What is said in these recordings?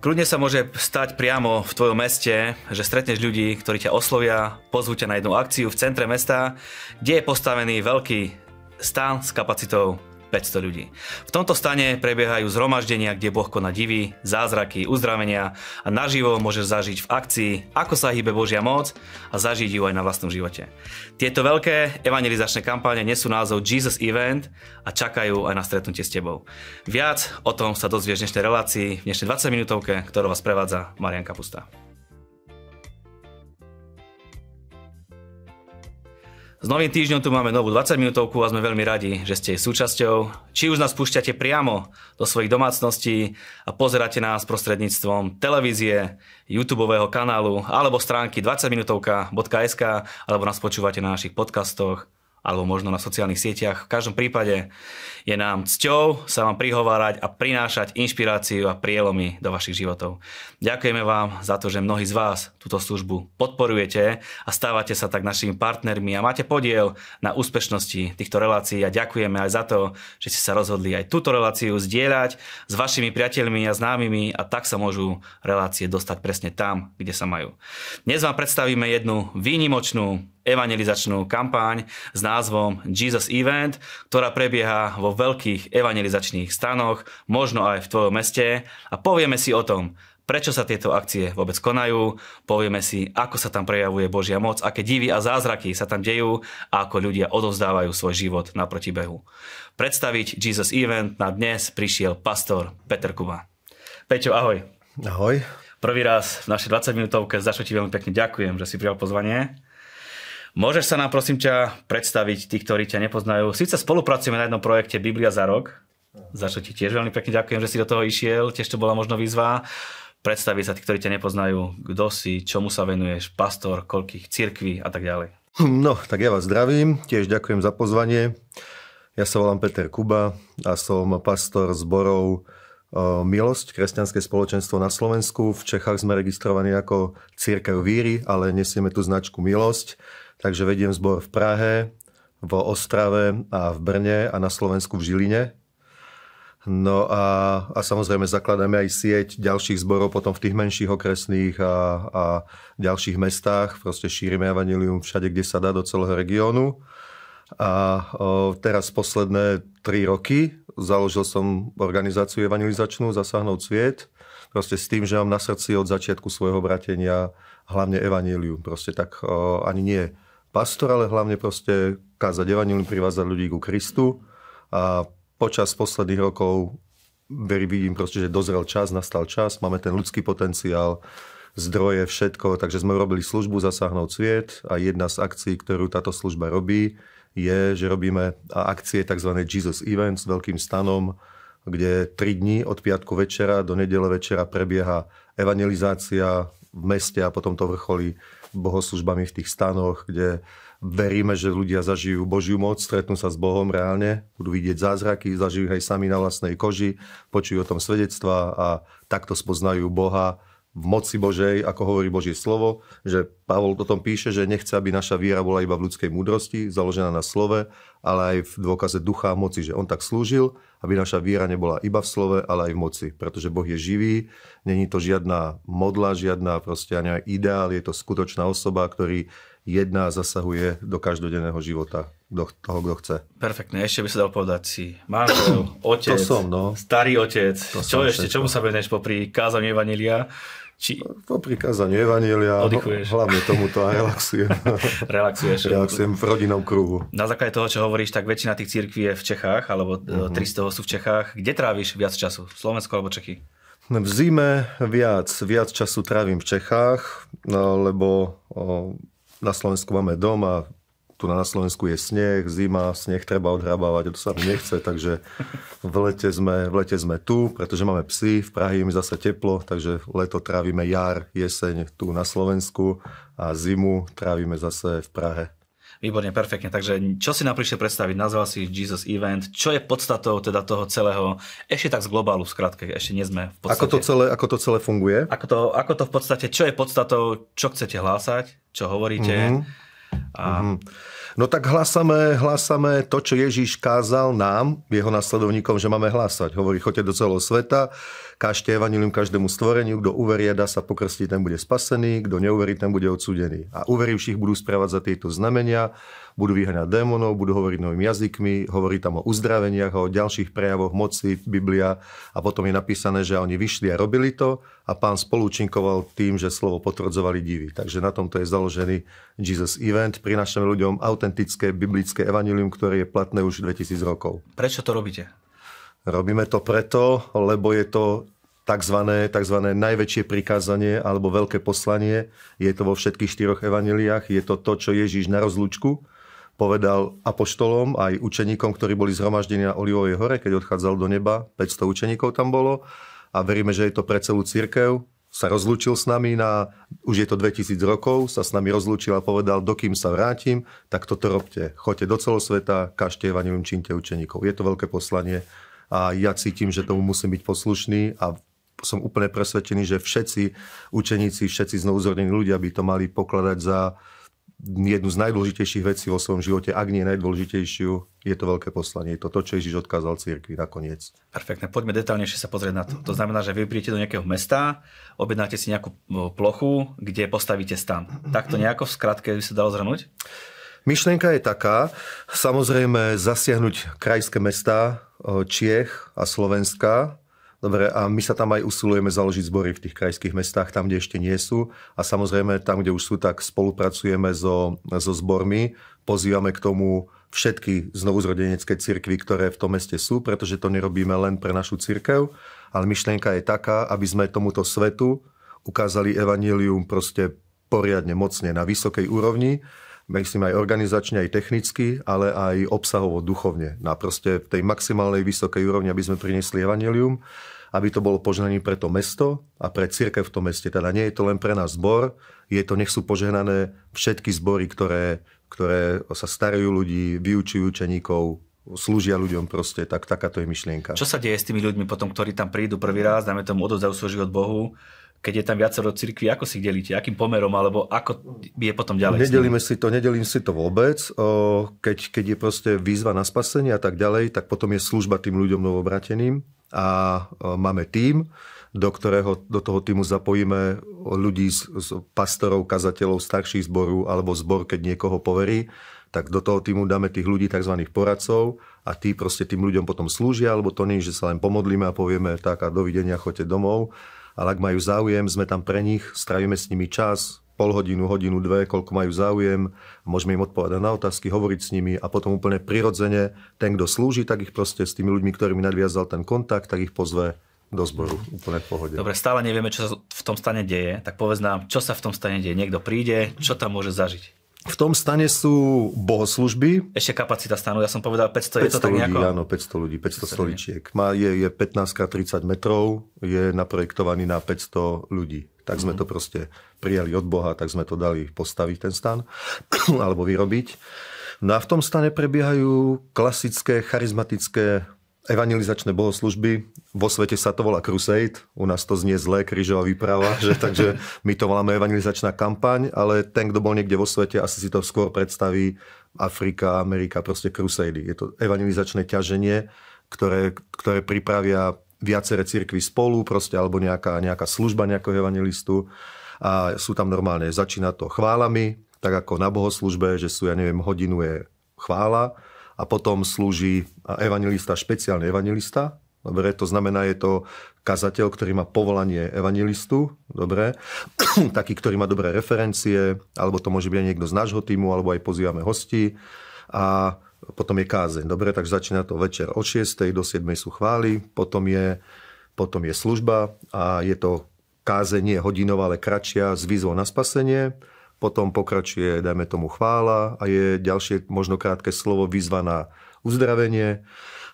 Kľudne sa môže stať priamo v tvojom meste, že stretneš ľudí, ktorí ťa oslovia, pozvú ťa na jednu akciu v centre mesta, kde je postavený veľký stán s kapacitou 500 ľudí. V tomto stane prebiehajú zhromaždenia, kde Boh koná divy, zázraky, uzdravenia a naživo môžeš zažiť v akcii, ako sa hýbe Božia moc a zažiť ju aj na vlastnom živote. Tieto veľké evangelizačné kampáne nesú názov Jesus Event a čakajú aj na stretnutie s tebou. Viac o tom sa dozvieš v dnešnej relácii, v dnešnej 20 minútovke, ktorú vás prevádza Marian Kapusta. S novým týždňom tu máme novú 20 minútovku a sme veľmi radi, že ste jej súčasťou. Či už nás púšťate priamo do svojich domácností a pozeráte nás prostredníctvom televízie, YouTube kanálu alebo stránky 20minutovka.sk alebo nás počúvate na našich podcastoch alebo možno na sociálnych sieťach. V každom prípade je nám cťou sa vám prihovárať a prinášať inšpiráciu a prielomy do vašich životov. Ďakujeme vám za to, že mnohí z vás túto službu podporujete a stávate sa tak našimi partnermi a máte podiel na úspešnosti týchto relácií a ďakujeme aj za to, že ste sa rozhodli aj túto reláciu zdieľať s vašimi priateľmi a známymi a tak sa môžu relácie dostať presne tam, kde sa majú. Dnes vám predstavíme jednu výnimočnú evangelizačnú kampaň s názvom Jesus Event, ktorá prebieha vo veľkých evangelizačných stanoch, možno aj v tvojom meste a povieme si o tom, prečo sa tieto akcie vôbec konajú, povieme si, ako sa tam prejavuje Božia moc, aké divy a zázraky sa tam dejú a ako ľudia odovzdávajú svoj život na protibehu. Predstaviť Jesus Event na dnes prišiel pastor Peter Kuba. Peťo, ahoj. Ahoj. Prvý raz v našej 20-minútovke, za čo ti veľmi pekne ďakujem, že si prijal pozvanie. Môžeš sa nám prosím ťa predstaviť, tí, ktorí ťa nepoznajú. Sice spolupracujeme na jednom projekte Biblia za rok, za čo ti tiež veľmi pekne ďakujem, že si do toho išiel, tiež to bola možno výzva. Predstaviť sa tí, ktorí ťa nepoznajú, kto si, čomu sa venuješ, pastor, koľkých cirkví a tak ďalej. Hm, no, tak ja vás zdravím, tiež ďakujem za pozvanie. Ja sa volám Peter Kuba a som pastor zborov eh, Milosť, kresťanské spoločenstvo na Slovensku. V Čechách sme registrovaní ako Církev víry, ale nesieme tu značku Milosť takže vediem zbor v Prahe, v Ostrave a v Brne a na Slovensku v Žiline. No a, a samozrejme zakladáme aj sieť ďalších zborov potom v tých menších okresných a, a ďalších mestách. Proste šírime evanilium všade, kde sa dá do celého regiónu. A o, teraz posledné tri roky založil som organizáciu evangelizačnú Zasahnúť sviet. Proste s tým, že mám na srdci od začiatku svojho bratenia hlavne evanílium. Proste tak o, ani nie pastor, ale hlavne proste kázať evanilium, privázať ľudí ku Kristu. A počas posledných rokov veri vidím proste, že dozrel čas, nastal čas, máme ten ľudský potenciál, zdroje, všetko, takže sme robili službu Zasáhnout sviet a jedna z akcií, ktorú táto služba robí, je, že robíme akcie tzv. Jesus Event s veľkým stanom, kde tri dni od piatku večera do nedele večera prebieha evangelizácia v meste a potom to vrcholí bohoslužbami v tých stanoch, kde veríme, že ľudia zažijú Božiu moc, stretnú sa s Bohom reálne, budú vidieť zázraky, zažijú aj sami na vlastnej koži, počujú o tom svedectva a takto spoznajú Boha, v moci Božej, ako hovorí Božie slovo, že Pavol o tom píše, že nechce, aby naša viera bola iba v ľudskej múdrosti, založená na slove, ale aj v dôkaze ducha a moci, že on tak slúžil, aby naša viera nebola iba v slove, ale aj v moci, pretože Boh je živý, není to žiadna modla, žiadna proste ani ideál, je to skutočná osoba, ktorý jedná a zasahuje do každodenného života do toho, kto chce. Perfektne, ešte by sa dal povedať si manžel, otec, to som, no. starý otec, to čo ešte, všetko. čomu sa venieš popri kázaní Evanília? Či... Po prikázaniu Evanielia, Oddychuješ. hlavne tomuto a relaxujem. Relaxuješ. Relaxujem v rodinnom kruhu. Na základe toho, čo hovoríš, tak väčšina tých církví je v Čechách, alebo uh-huh. E, mhm. 300 sú v Čechách. Kde tráviš viac času? Slovensko alebo Čechy? No, v zime viac, viac času trávim v Čechách, no, lebo na Slovensku máme dom a tu na Slovensku je sneh, zima, sneh treba odhrabávať, to sa mi nechce, takže v lete, sme, v lete sme tu, pretože máme psy, v Prahy je zase teplo, takže leto trávime jar, jeseň tu na Slovensku a zimu trávime zase v Prahe. Výborne, perfektne. Takže čo si napríšte predstaviť? Nazval si Jesus Event. Čo je podstatou teda toho celého? Ešte tak z globálu v skratke, ešte nie sme v podstate. Ako to celé, ako to celé funguje? Ako to, ako to v podstate, čo je podstatou, čo chcete hlásať, čo hovoríte? Mm-hmm a... Mm-hmm. No tak hlásame, hlásame to, čo Ježíš kázal nám, jeho nasledovníkom, že máme hlásať. Hovorí, choďte do celého sveta, Kážte evanilium každému stvoreniu, kto uverie, dá sa pokrstiť, ten bude spasený, kto neuverí, ten bude odsudený. A uverivších budú správať za tieto znamenia, budú vyhňať démonov, budú hovoriť novými jazykmi, hovorí tam o uzdraveniach, o ďalších prejavoch moci, Biblia a potom je napísané, že oni vyšli a robili to a pán spolúčinkoval tým, že slovo potvrdzovali divy. Takže na tomto je založený Jesus Event. Prinášame ľuďom autentické biblické evanilium, ktoré je platné už 2000 rokov. Prečo to robíte? Robíme to preto, lebo je to tzv. tzv. najväčšie prikázanie alebo veľké poslanie. Je to vo všetkých štyroch evaneliách. Je to to, čo Ježíš na rozlúčku povedal apoštolom aj učeníkom, ktorí boli zhromaždení na Olivovej hore, keď odchádzal do neba. 500 učeníkov tam bolo a veríme, že je to pre celú církev. Sa rozlúčil s nami na, už je to 2000 rokov, sa s nami rozlúčil a povedal, dokým sa vrátim, tak toto robte. Choďte do celosveta, kažte evanilium činte učeníkov. Je to veľké poslanie a ja cítim, že tomu musím byť poslušný a som úplne presvedčený, že všetci učeníci, všetci znovuzrodení ľudia by to mali pokladať za jednu z najdôležitejších vecí vo svojom živote, ak nie najdôležitejšiu, je to veľké poslanie. Je to to, čo Ježiš odkázal cirkvi nakoniec. Perfektne, poďme detálnejšie sa pozrieť na to. To znamená, že vy príjete do nejakého mesta, objednáte si nejakú plochu, kde postavíte stan. Tak to nejako v skratke by sa dalo zhrnúť? Myšlienka je taká, samozrejme zasiahnuť krajské mesta Čiech a Slovenska, Dobre, a my sa tam aj usilujeme založiť zbory v tých krajských mestách, tam, kde ešte nie sú. A samozrejme, tam, kde už sú, tak spolupracujeme so, so zbormi. Pozývame k tomu všetky znovuzrodenecké cirkvy, ktoré v tom meste sú, pretože to nerobíme len pre našu cirkev, ale myšlienka je taká, aby sme tomuto svetu ukázali evanílium proste poriadne, mocne, na vysokej úrovni myslím aj organizačne, aj technicky, ale aj obsahovo, duchovne. Na proste tej maximálnej vysokej úrovni, aby sme priniesli evanelium, aby to bolo požehnaním pre to mesto a pre církev v tom meste. Teda nie je to len pre nás zbor, je to, nech sú požehnané všetky zbory, ktoré, ktoré sa starajú ľudí, vyučujú učeníkov, slúžia ľuďom proste, tak takáto je myšlienka. Čo sa deje s tými ľuďmi potom, ktorí tam prídu prvý raz, dáme tomu odozdajú svoj život Bohu, keď je tam viacero cirkví, ako si ich delíte? Akým pomerom, alebo ako je potom ďalej? Nedelíme si to, nedelím si to vôbec. Keď, keď je proste výzva na spasenie a tak ďalej, tak potom je služba tým ľuďom novobrateným a máme tým, do ktorého, do toho týmu zapojíme ľudí z, z pastorov, kazateľov, starších zboru alebo zbor, keď niekoho poverí, tak do toho týmu dáme tých ľudí, tzv. poradcov a tí proste tým ľuďom potom slúžia, alebo to nie, že sa len pomodlíme a povieme tak a dovidenia, chodte domov ale ak majú záujem, sme tam pre nich, strávime s nimi čas, pol hodinu, hodinu, dve, koľko majú záujem, môžeme im odpovedať na otázky, hovoriť s nimi a potom úplne prirodzene ten, kto slúži, tak ich proste s tými ľuďmi, ktorými nadviazal ten kontakt, tak ich pozve do zboru, úplne v pohode. Dobre, stále nevieme, čo sa v tom stane deje, tak povedz nám, čo sa v tom stane deje. Niekto príde, čo tam môže zažiť? V tom stane sú bohoslužby. Ešte kapacita stanu, ja som povedal 500, 500 je to tak ľudí, nejako? Áno, 500 ľudí, 500 stoličiek. Má, je, je 15 30 metrov, je naprojektovaný na 500 ľudí. Tak sme mm-hmm. to proste prijali od Boha, tak sme to dali postaviť ten stan, alebo vyrobiť. No a v tom stane prebiehajú klasické charizmatické evangelizačné bohoslužby. Vo svete sa to volá Crusade, u nás to znie zlé, krížová výprava, že, takže my to voláme evangelizačná kampaň, ale ten, kto bol niekde vo svete, asi si to skôr predstaví Afrika, Amerika, proste Crusady. Je to evangelizačné ťaženie, ktoré, ktoré pripravia viaceré cirkvy spolu, proste, alebo nejaká, nejaká služba nejakého evangelistu. A sú tam normálne, začína to chválami, tak ako na bohoslužbe, že sú, ja neviem, hodinu je chvála, a potom slúži evangelista, špeciálny evangelista. Dobre, to znamená, je to kazateľ, ktorý má povolanie evangelistu, dobre, taký, ktorý má dobré referencie, alebo to môže byť niekto z nášho týmu, alebo aj pozývame hosti. A potom je kázeň, dobre, takže začína to večer od 6. do 7. sú chvály, potom je, potom je služba a je to kázeň, nie hodinová, ale kratšia s výzvou na spasenie potom pokračuje, dajme tomu, chvála a je ďalšie možno krátke slovo výzva na uzdravenie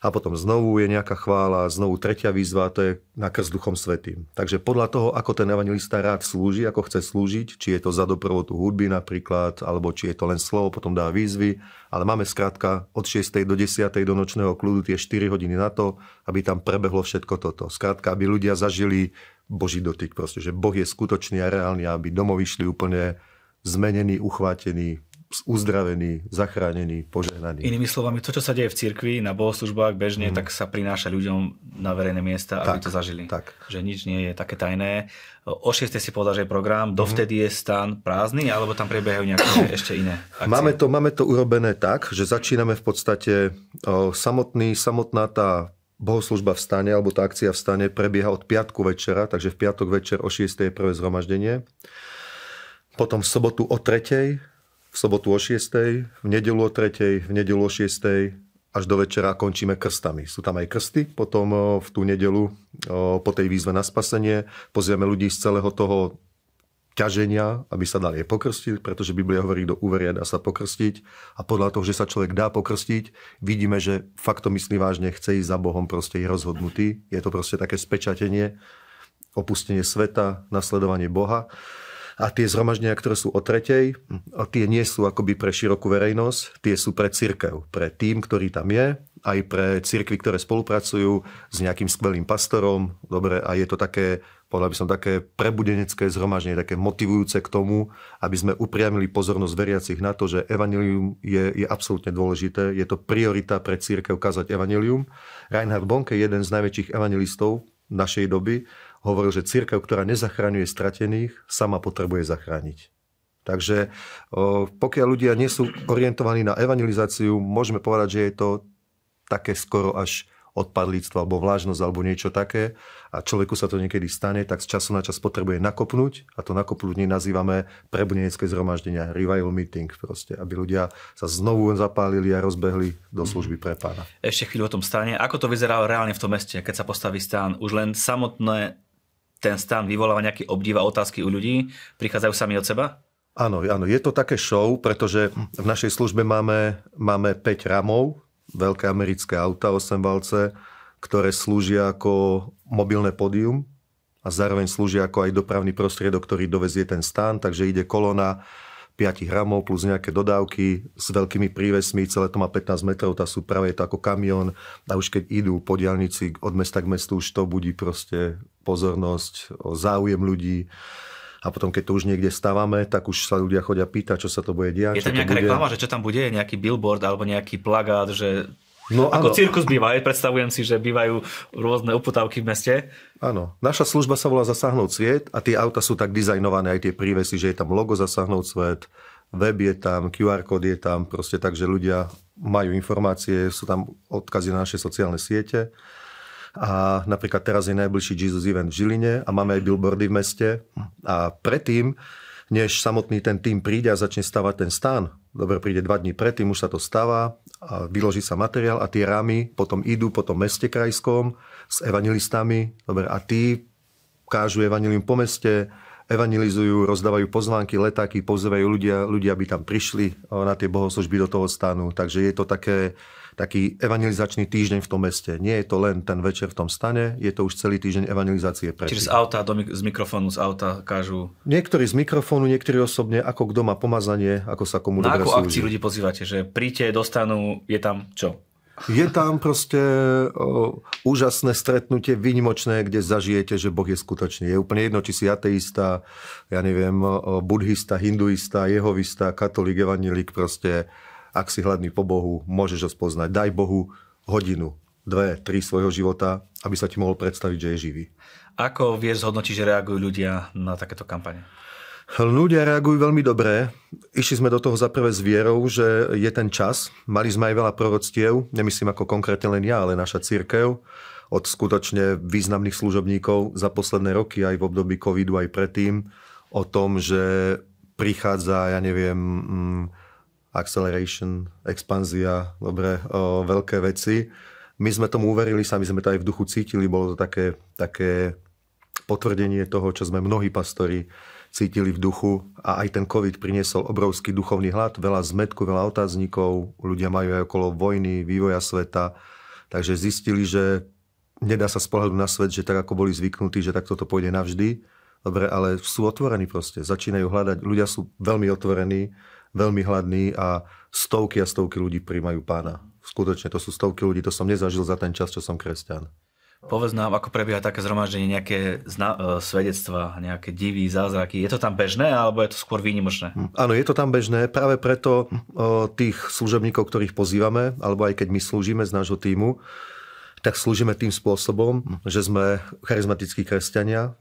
a potom znovu je nejaká chvála, znovu tretia výzva, to je na krst duchom svetým. Takže podľa toho, ako ten evangelista rád slúži, ako chce slúžiť, či je to za doprovodu hudby napríklad, alebo či je to len slovo, potom dá výzvy, ale máme skrátka od 6. do 10. do nočného kľudu tie 4 hodiny na to, aby tam prebehlo všetko toto. Skrátka, aby ľudia zažili Boží dotyk, proste, že Boh je skutočný a reálny, aby domov išli úplne zmenený, uchvátený, uzdravený, zachránený, požehnaný. Inými slovami, to, čo sa deje v cirkvi, na bohoslužbách bežne, mm. tak sa prináša ľuďom na verejné miesta, tak, aby to zažili. Tak. Že nič nie je také tajné. O 6. si povedal, že je program, mhm. dovtedy mm. je stan prázdny, alebo tam prebiehajú nejaké ešte iné akcie? Máme to, máme to urobené tak, že začíname v podstate o, samotný, samotná tá bohoslužba v stane, alebo tá akcia v stane prebieha od piatku večera, takže v piatok večer o 6. je prvé zhromaždenie potom v sobotu o 3, v sobotu o 6, v nedelu o 3, v nedelu o 6, až do večera končíme krstami. Sú tam aj krsty, potom v tú nedelu po tej výzve na spasenie pozrieme ľudí z celého toho ťaženia, aby sa dali pokrstiť, pretože Biblia hovorí, do uveria dá sa pokrstiť a podľa toho, že sa človek dá pokrstiť, vidíme, že fakt to myslí vážne, chce ísť za Bohom, proste je rozhodnutý. Je to proste také spečatenie, opustenie sveta, nasledovanie Boha. A tie zhromaždenia, ktoré sú o tretej, tie nie sú akoby pre širokú verejnosť, tie sú pre církev, pre tým, ktorý tam je, aj pre církvy, ktoré spolupracujú s nejakým skvelým pastorom. Dobre, a je to také, podľa by som, také prebudenecké zhromaždenie, také motivujúce k tomu, aby sme upriamili pozornosť veriacich na to, že evanilium je, je absolútne dôležité, je to priorita pre církev kázať evanilium. Reinhard Bonke, jeden z najväčších evanilistov našej doby, hovoril, že církev, ktorá nezachraňuje stratených, sama potrebuje zachrániť. Takže pokiaľ ľudia nie sú orientovaní na evangelizáciu, môžeme povedať, že je to také skoro až odpadlíctvo alebo vlážnosť alebo niečo také a človeku sa to niekedy stane, tak z času na čas potrebuje nakopnúť a to nakopnúť nazývame prebudenecké zhromaždenia, revival meeting proste, aby ľudia sa znovu zapálili a rozbehli do služby pre pána. Ešte chvíľu o tom stane. Ako to vyzerá reálne v tom meste, keď sa postaví stán? Už len samotné ten stan vyvoláva nejaký obdiv a otázky u ľudí, prichádzajú sami od seba? Áno, áno, je to také show, pretože v našej službe máme, máme 5 ramov, veľké americké auta 8 valce, ktoré slúžia ako mobilné pódium a zároveň slúžia ako aj dopravný prostriedok, ktorý dovezie ten stan, takže ide kolona 5 gramov plus nejaké dodávky s veľkými prívesmi, celé to má 15 metrov, tá práve je to ako kamión a už keď idú po diálnici od mesta k mestu, už to budí proste pozornosť, záujem ľudí. A potom, keď to už niekde stávame, tak už sa ľudia chodia pýtať, čo sa to bude diať. Je tam nejaká bude... reklama, že čo tam bude, nejaký billboard alebo nejaký plagát, že No, ako áno. cirkus býva, predstavujem si, že bývajú rôzne uputávky v meste Áno. Naša služba sa volá Zasahnúť svet a tie auta sú tak dizajnované, aj tie prívesy, že je tam logo Zasahnúť svet, web je tam, QR kód je tam, proste tak, že ľudia majú informácie, sú tam odkazy na naše sociálne siete. A napríklad teraz je najbližší Jesus Event v Žiline a máme aj billboardy v meste. A predtým než samotný ten tým príde a začne stavať ten stan. Dobre, príde dva dní predtým, už sa to stáva. a vyloží sa materiál a tie rámy potom idú po tom meste krajskom s evangelistami. Dobre, a tí kážu evanilium po meste, evangelizujú, rozdávajú pozvánky, letáky, pozývajú ľudia, ľudia aby tam prišli na tie bohoslužby do toho stanu. Takže je to také, taký evangelizačný týždeň v tom meste. Nie je to len ten večer v tom stane, je to už celý týždeň evangelizácie. Preči. Čiže z auta, do, z mikrofónu, z auta kážu... Niektorí z mikrofónu, niektorí osobne, ako kto má pomazanie, ako sa komu Na akú akciu ľudí pozývate? Že príte, dostanú, je tam čo? Je tam proste o, úžasné stretnutie, výnimočné, kde zažijete, že Boh je skutočný. Je úplne jedno, či si ateista, ja neviem, budhista, hinduista, jehovista, katolík, evanilík proste ak si hladný po Bohu, môžeš ho spoznať. Daj Bohu hodinu, dve, tri svojho života, aby sa ti mohol predstaviť, že je živý. Ako vieš zhodnotiť, že reagujú ľudia na takéto kampane? Ľudia reagujú veľmi dobre. Išli sme do toho za prvé s vierou, že je ten čas. Mali sme aj veľa proroctiev, nemyslím ako konkrétne len ja, ale naša církev, od skutočne významných služobníkov za posledné roky, aj v období covidu, aj predtým, o tom, že prichádza, ja neviem, mm, acceleration, expanzia, dobre, o, veľké veci. My sme tomu uverili, sami sme to aj v duchu cítili, bolo to také, také potvrdenie toho, čo sme mnohí pastori cítili v duchu a aj ten COVID priniesol obrovský duchovný hlad, veľa zmetku, veľa otáznikov, ľudia majú aj okolo vojny, vývoja sveta, takže zistili, že nedá sa spohľadu na svet, že tak ako boli zvyknutí, že takto to pôjde navždy. Dobre, ale sú otvorení proste, začínajú hľadať, ľudia sú veľmi otvorení, veľmi hladný a stovky a stovky ľudí príjmajú pána. Skutočne, to sú stovky ľudí, to som nezažil za ten čas, čo som kresťan. Povedz nám, ako prebieha také zhromaždenie, nejaké zna- e, svedectva, nejaké divy, zázraky. Je to tam bežné, alebo je to skôr výnimočné? Hm, áno, je to tam bežné. Práve preto o, e, tých služebníkov, ktorých pozývame, alebo aj keď my slúžime z nášho týmu, tak slúžime tým spôsobom, že sme charizmatickí kresťania,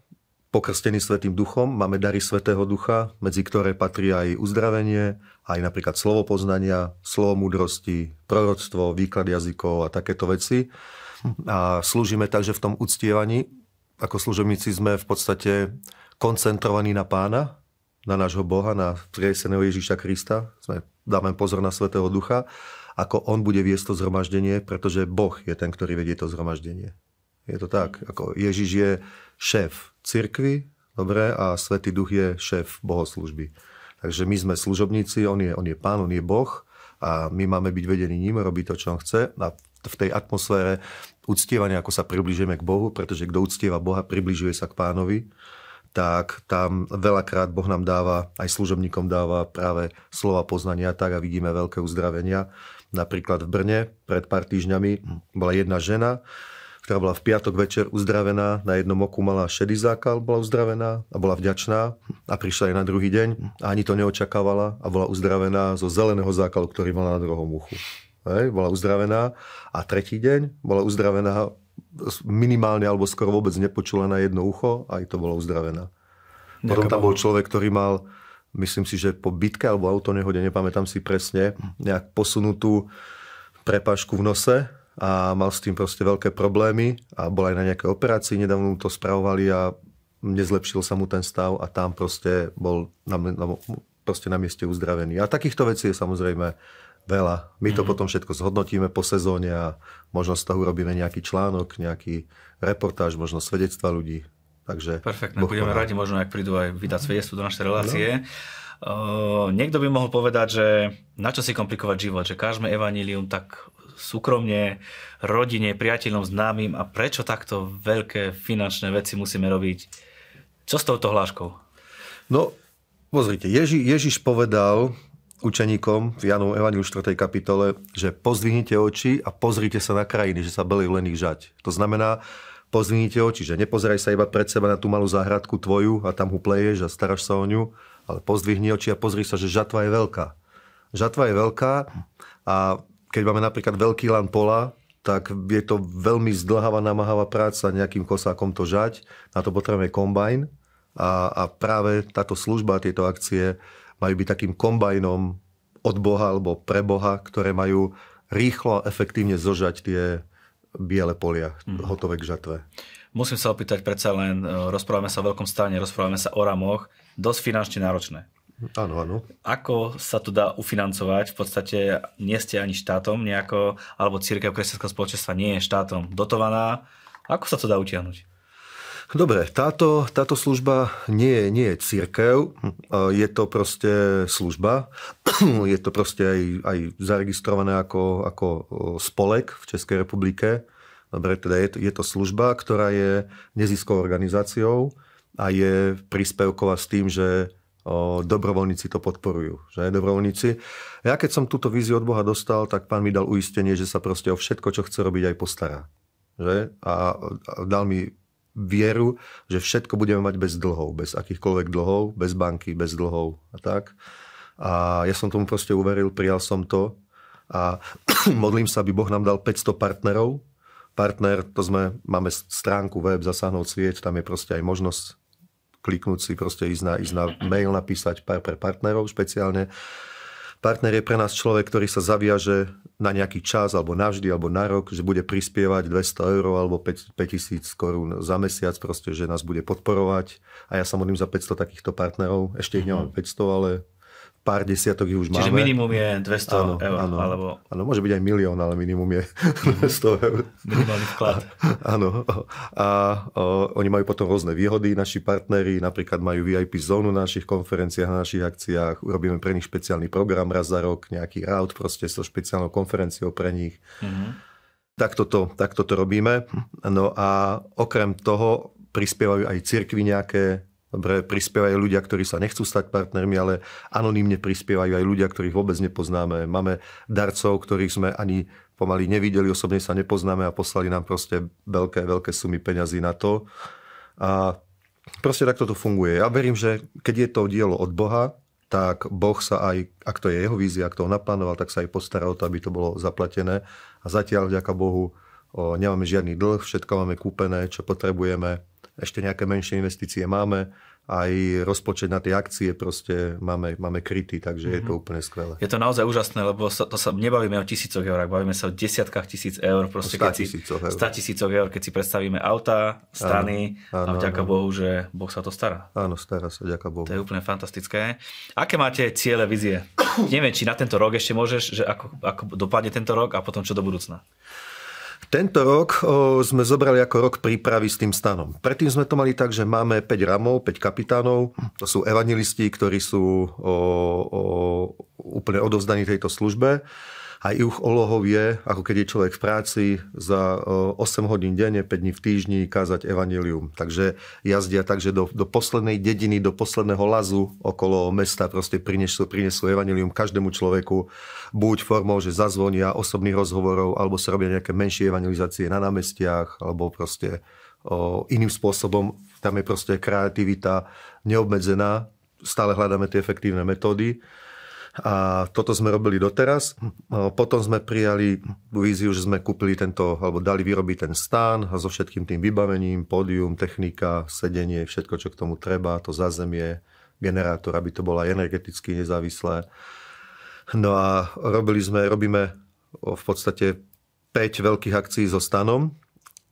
pokrstení Svetým duchom, máme dary Svetého ducha, medzi ktoré patrí aj uzdravenie, aj napríklad slovo poznania, slovo múdrosti, proroctvo, výklad jazykov a takéto veci. A slúžime takže v tom uctievaní, ako služobníci sme v podstate koncentrovaní na pána, na nášho Boha, na prieseného Ježíša Krista. Sme, dáme pozor na Svetého Ducha, ako on bude viesť to zhromaždenie, pretože Boh je ten, ktorý vedie to zhromaždenie. Je to tak, ako Ježíš je šéf cirkvi, dobre, a Svetý Duch je šéf bohoslužby. Takže my sme služobníci, on je, on je pán, on je boh a my máme byť vedení ním, robiť to, čo on chce a v tej atmosfére uctievania, ako sa približujeme k Bohu, pretože kto uctieva Boha, približuje sa k pánovi tak tam veľakrát Boh nám dáva, aj služobníkom dáva práve slova poznania tak a vidíme veľké uzdravenia. Napríklad v Brne pred pár týždňami bola jedna žena, ktorá bola v piatok večer uzdravená, na jednom oku mala šedý zákal, bola uzdravená a bola vďačná a prišla aj na druhý deň a ani to neočakávala a bola uzdravená zo zeleného zákalu, ktorý mala na druhom uchu. Hej, bola uzdravená a tretí deň bola uzdravená minimálne alebo skoro vôbec nepočula na jedno ucho a aj to bola uzdravená. Potom tam bol človek, ktorý mal myslím si, že po bitke alebo autonehode, nepamätám si presne, nejak posunutú prepašku v nose a mal s tým proste veľké problémy a bol aj na nejaké operácii, nedávno mu to spravovali a nezlepšil sa mu ten stav a tam proste bol na, na, proste na mieste uzdravený. A takýchto vecí je samozrejme veľa. My to mm-hmm. potom všetko zhodnotíme po sezóne a možno z toho urobíme nejaký článok, nejaký reportáž, možno svedectva ľudí. Takže Perfektne, budeme radi možno, ak prídu aj vydať svedectvo do našej relácie. No. Uh, niekto by mohol povedať, že na čo si komplikovať život, že kážme evanílium, tak súkromne, rodine, priateľom, známym a prečo takto veľké finančné veci musíme robiť? Čo s touto hláškou? No, pozrite, Ježi, Ježiš povedal učeníkom v Janovom Evangeliu 4. kapitole, že pozdvihnite oči a pozrite sa na krajiny, že sa belejú len ich žať. To znamená, pozdvihnite oči, že nepozeraj sa iba pred seba na tú malú záhradku tvoju a tam pleješ a staráš sa o ňu, ale pozdvihni oči a pozri sa, že žatva je veľká. Žatva je veľká a keď máme napríklad veľký lan pola, tak je to veľmi zdlhavá, namáhavá práca nejakým kosákom to žať. Na to potrebujeme kombajn a, a práve táto služba, tieto akcie majú byť takým kombajnom od Boha alebo pre Boha, ktoré majú rýchlo a efektívne zožať tie biele polia mm. hotové k žatve. Musím sa opýtať predsa len, e, rozprávame sa o veľkom stane, rozprávame sa o ramoch, dosť finančne náročné. Áno, áno. Ako sa to dá ufinancovať? V podstate nie ste ani štátom nejako, alebo církev kresťanského spoločenstva nie je štátom dotovaná. Ako sa to dá utiahnuť? Dobre, táto, táto služba nie je, nie je církev, je to proste služba, je to proste aj, aj zaregistrované ako, ako spolek v Českej republike. Dobre, teda je to, je to služba, ktorá je neziskovou organizáciou a je príspevková s tým, že dobrovoľníci to podporujú. Že? Dobrovoľníci. Ja keď som túto víziu od Boha dostal, tak pán mi dal uistenie, že sa proste o všetko, čo chce robiť, aj postará. Že? A dal mi vieru, že všetko budeme mať bez dlhov, bez akýchkoľvek dlhov, bez banky, bez dlhov a tak. A ja som tomu proste uveril, prijal som to a modlím sa, aby Boh nám dal 500 partnerov. Partner, to sme, máme stránku web, zasáhnout svieť, tam je proste aj možnosť kliknúť si, proste ísť na, ísť na mail, napísať pár pre partnerov špeciálne. Partner je pre nás človek, ktorý sa zaviaže na nejaký čas, alebo navždy, alebo na rok, že bude prispievať 200 eur alebo 5, 5000 korún za mesiac, proste, že nás bude podporovať. A ja sa modlím za 500 takýchto partnerov. Ešte ich nemám 500, mhm. ale pár desiatok ich už Čiže máme. Čiže minimum je 200 ano, eur. Áno, alebo... ano, môže byť aj milión, ale minimum je 200 mhm. eur. Minimálny vklad. A, áno. A o, oni majú potom rôzne výhody, naši partneri, napríklad majú VIP zónu na našich konferenciách, na našich akciách, urobíme pre nich špeciálny program raz za rok, nejaký route proste so špeciálnou konferenciou pre nich. Mm-hmm. Tak, toto, takto to robíme. No a okrem toho prispievajú aj cirkvi nejaké Dobre, prispievajú ľudia, ktorí sa nechcú stať partnermi, ale anonymne prispievajú aj ľudia, ktorých vôbec nepoznáme. Máme darcov, ktorých sme ani pomaly nevideli, osobne sa nepoznáme a poslali nám proste veľké, veľké sumy peňazí na to. A proste takto to funguje. Ja verím, že keď je to dielo od Boha, tak Boh sa aj, ak to je jeho vízia, ak to on naplánoval, tak sa aj postaral o to, aby to bolo zaplatené. A zatiaľ, vďaka Bohu, O, nemáme žiadny dlh, všetko máme kúpené, čo potrebujeme. Ešte nejaké menšie investície máme aj rozpočet na tie akcie proste máme, máme krytý, takže mm-hmm. je to mhm. úplne skvelé. Je to naozaj úžasné, lebo sa, to sa nebavíme o tisícoch eur, bavíme sa o desiatkách tisíc eur, proste o 100 keď tisícoch eur. 100 tisícoch eur, keď si predstavíme auta, strany áno, áno, a vďaka áno. Bohu, že Boh sa to stará. Áno, stará sa, vďaka Bohu. To je úplne fantastické. Aké máte ciele, vizie? Neviem, či na tento rok ešte môžeš, že ako, ako dopadne tento rok a potom čo do budúcna? Tento rok sme zobrali ako rok prípravy s tým stanom. Predtým sme to mali tak, že máme 5 ramov, 5 kapitánov. To sú evangelisti, ktorí sú o, o, úplne odovzdaní tejto službe a ich úlohou je, ako keď je človek v práci, za 8 hodín denne, 5 dní v týždni kázať evanilium. Takže jazdia tak, že do, do poslednej dediny, do posledného lazu okolo mesta proste prinesú, prinesú evanilium každému človeku, buď formou, že zazvonia osobných rozhovorov, alebo sa robia nejaké menšie evangelizácie na námestiach, alebo proste o, iným spôsobom. Tam je proste kreativita neobmedzená, stále hľadáme tie efektívne metódy. A toto sme robili doteraz. Potom sme prijali víziu, že sme kúpili tento, alebo dali vyrobiť ten stán so všetkým tým vybavením, pódium, technika, sedenie, všetko, čo k tomu treba, to zázemie, generátor, aby to bola energeticky nezávislé. No a robili sme, robíme v podstate 5 veľkých akcií so stanom.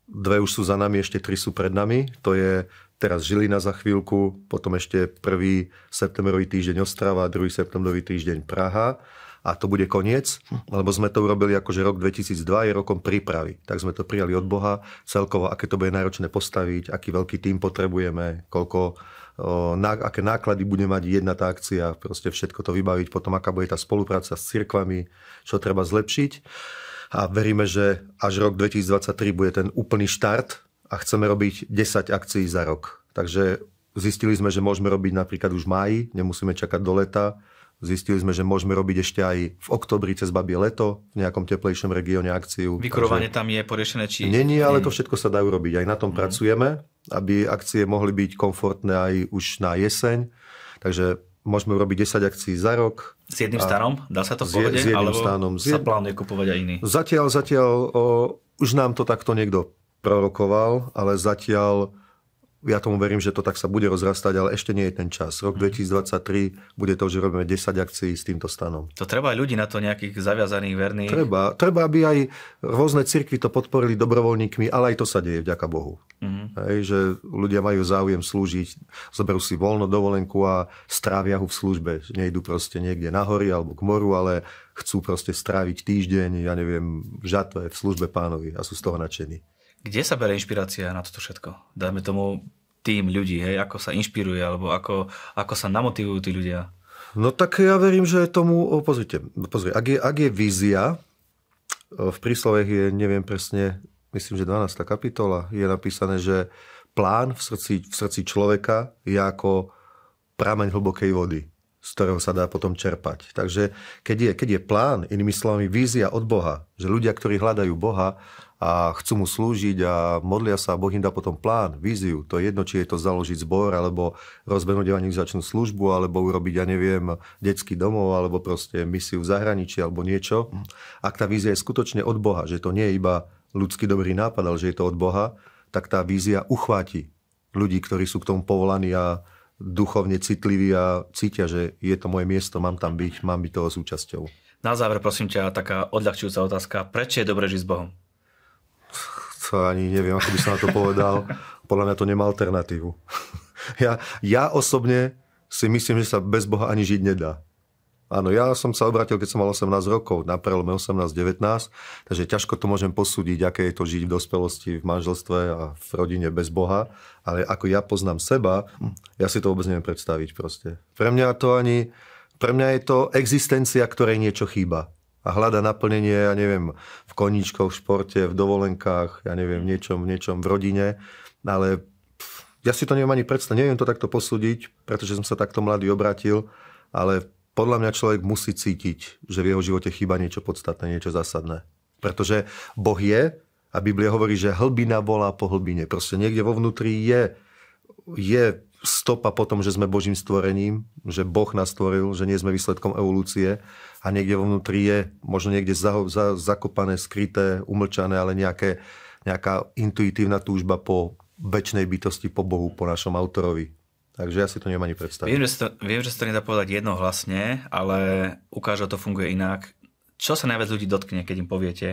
Dve už sú za nami, ešte tri sú pred nami. To je teraz Žilina za chvíľku, potom ešte 1. septembrový týždeň Ostrava, druhý septembrový týždeň Praha a to bude koniec, lebo sme to urobili ako, že rok 2002 je rokom prípravy. Tak sme to prijali od Boha celkovo, aké to bude náročné postaviť, aký veľký tým potrebujeme, koľko, o, na, aké náklady bude mať jedna tá akcia, proste všetko to vybaviť, potom aká bude tá spolupráca s cirkvami, čo treba zlepšiť. A veríme, že až rok 2023 bude ten úplný štart a chceme robiť 10 akcií za rok. Takže zistili sme, že môžeme robiť napríklad už v máji, nemusíme čakať do leta. Zistili sme, že môžeme robiť ešte aj v oktobri cez babie leto v nejakom teplejšom regióne akciu. Vykurovanie Takže... tam je poriešené? Či... Není, ale to všetko sa dá urobiť. Aj na tom mm. pracujeme, aby akcie mohli byť komfortné aj už na jeseň. Takže môžeme urobiť 10 akcií za rok. S jedným a... stanom? Dá sa to povedať? S jedným alebo sa plánuje kupovať aj iný? Zatiaľ, zatiaľ o, už nám to takto niekto prorokoval, ale zatiaľ ja tomu verím, že to tak sa bude rozrastať, ale ešte nie je ten čas. Rok 2023 mhm. bude to, že robíme 10 akcií s týmto stanom. To treba aj ľudí na to nejakých zaviazaných verných. Treba, treba aby aj rôzne cirkvy to podporili dobrovoľníkmi, ale aj to sa deje, vďaka Bohu. Mm-hmm. Hej, že ľudia majú záujem slúžiť, zoberú si voľno dovolenku a strávia ho v službe. Nejdu proste niekde na hory alebo k moru, ale chcú proste stráviť týždeň, ja neviem, v žatve, v službe pánovi a sú z toho nadšení. Kde sa berie inšpirácia na toto všetko? Dajme tomu tým ľudí, hej, ako sa inšpiruje, alebo ako, ako sa namotivujú tí ľudia? No tak ja verím, že tomu, oh, pozrite, pozrite ak, je, ak je vízia, v príslovech je, neviem presne, myslím, že 12. kapitola, je napísané, že plán v srdci, v srdci človeka je ako prameň hlbokej vody, z ktorého sa dá potom čerpať. Takže keď je, keď je plán, inými slovami, vízia od Boha, že ľudia, ktorí hľadajú Boha, a chcú mu slúžiť a modlia sa a Boh im dá potom plán, víziu. To je jedno, či je to založiť zbor, alebo rozbehnúť evangelizačnú službu, alebo urobiť, ja neviem, detský domov, alebo proste misiu v zahraničí, alebo niečo. Ak tá vízia je skutočne od Boha, že to nie je iba ľudský dobrý nápad, ale že je to od Boha, tak tá vízia uchváti ľudí, ktorí sú k tomu povolaní a duchovne citliví a cítia, že je to moje miesto, mám tam byť, mám byť toho súčasťou. Na záver, prosím ťa, taká odľahčujúca otázka. Prečo je dobre žiť s Bohom? ani neviem, ako by som na to povedal. Podľa mňa to nemá alternatívu. Ja, ja osobne si myslím, že sa bez Boha ani žiť nedá. Áno, ja som sa obratil, keď som mal 18 rokov, na prelome 18-19, takže ťažko to môžem posúdiť, aké je to žiť v dospelosti, v manželstve a v rodine bez Boha, ale ako ja poznám seba, ja si to vôbec neviem predstaviť proste. Pre mňa to ani, pre mňa je to existencia, ktorej niečo chýba a hľada naplnenie, ja neviem, v koníčkoch, v športe, v dovolenkách, ja neviem, v niečom, v niečom v rodine, ale pff, ja si to neviem ani predstaviť, neviem to takto posúdiť, pretože som sa takto mladý obratil, ale podľa mňa človek musí cítiť, že v jeho živote chýba niečo podstatné, niečo zásadné. Pretože Boh je a Biblia hovorí, že hlbina volá po hlbine. Proste niekde vo vnútri je, je stopa po tom, že sme Božím stvorením, že Boh nás stvoril, že nie sme výsledkom evolúcie a niekde vo vnútri je, možno niekde za, za, zakopané, skryté, umlčané, ale nejaké, nejaká intuitívna túžba po väčšnej bytosti, po Bohu, po našom autorovi. Takže ja si to neviem ani predstaviť. Viem, že to, viem, že to nedá povedať jednohlasne, ale ukáže, to funguje inak. Čo sa najviac ľudí dotkne, keď im poviete,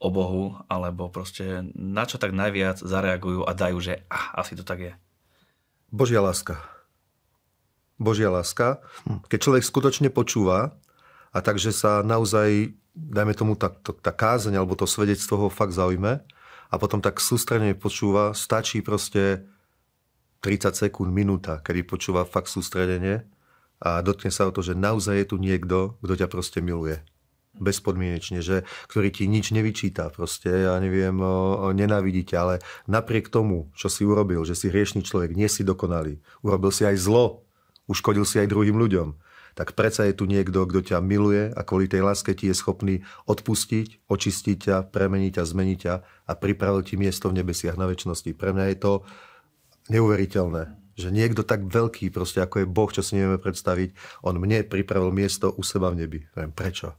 o Bohu, alebo proste na čo tak najviac zareagujú a dajú, že ah, asi to tak je. Božia láska. Božia láska. Hm. Keď človek skutočne počúva, a takže sa naozaj, dajme tomu, tá, tá kázeň alebo to svedectvo ho fakt zaujme a potom tak sústredne počúva, stačí proste 30 sekúnd, minúta, kedy počúva fakt sústredenie a dotkne sa o to, že naozaj je tu niekto, kto ťa proste miluje bezpodmienečne, že, ktorý ti nič nevyčíta proste, ja neviem, nenávidí ťa, ale napriek tomu, čo si urobil, že si hriešný človek, nie si dokonalý, urobil si aj zlo, uškodil si aj druhým ľuďom, tak predsa je tu niekto, kto ťa miluje a kvôli tej láske ti je schopný odpustiť, očistiť ťa, premeniť ťa, zmeniť ťa a pripravil ti miesto v nebesiach na väčšnosti. Pre mňa je to neuveriteľné že niekto tak veľký, proste ako je Boh, čo si nevieme predstaviť, on mne pripravil miesto u seba v nebi. prečo.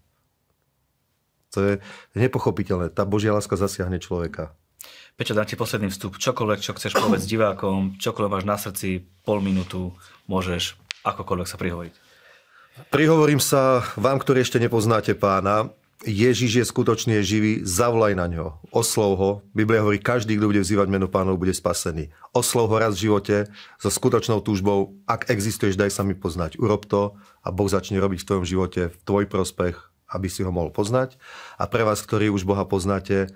To je nepochopiteľné. Tá Božia láska zasiahne človeka. Peťo, dám ti posledný vstup. Čokoľvek, čo chceš povedať divákom, čokoľvek máš na srdci, pol minútu, môžeš akokoľvek sa prihovoriť. Prihovorím sa vám, ktorí ešte nepoznáte pána. Ježiš je skutočne živý, zavolaj na ňo, oslov ho. Biblia hovorí, každý, kto bude vzývať meno pánov, bude spasený. Oslov ho raz v živote so skutočnou túžbou, ak existuješ, daj sa mi poznať. Urob to a Boh začne robiť v tvojom živote v tvoj prospech aby si ho mohol poznať. A pre vás, ktorí už Boha poznáte,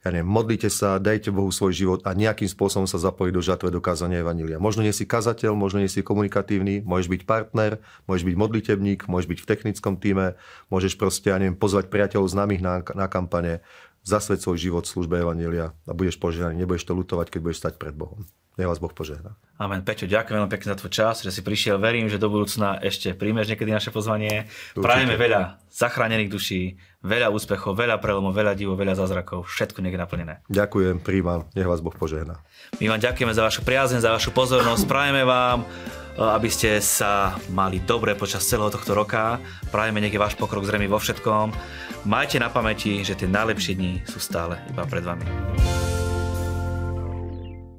ja neviem, modlite sa, dajte Bohu svoj život a nejakým spôsobom sa zapojiť do žatve dokázania Evanília. Možno nie si kazateľ, možno nie si komunikatívny, môžeš byť partner, môžeš byť modlitebník, môžeš byť v technickom týme, môžeš proste, ja neviem, pozvať priateľov známych na, na kampane, zasved svoj život v službe Evangelia a budeš požehnaný. Nebudeš to lutovať, keď budeš stať pred Bohom. Nech vás Boh požehná. Amen. Peťo, ďakujem veľmi pekne za tvoj čas, že si prišiel. Verím, že do budúcna ešte príjmeš niekedy naše pozvanie. Určite. Prajeme veľa zachránených duší, veľa úspechov, veľa prelomov, veľa divov, veľa zázrakov, všetko niekde naplnené. Ďakujem, príjmam, nech vás Boh požehná. My vám ďakujeme za vašu priazeň, za vašu pozornosť, prajeme vám, e, aby ste sa mali dobre počas celého tohto roka, prajeme je váš pokrok zrejme vo všetkom. Majte na pamäti, že tie najlepšie dni sú stále iba pred vami.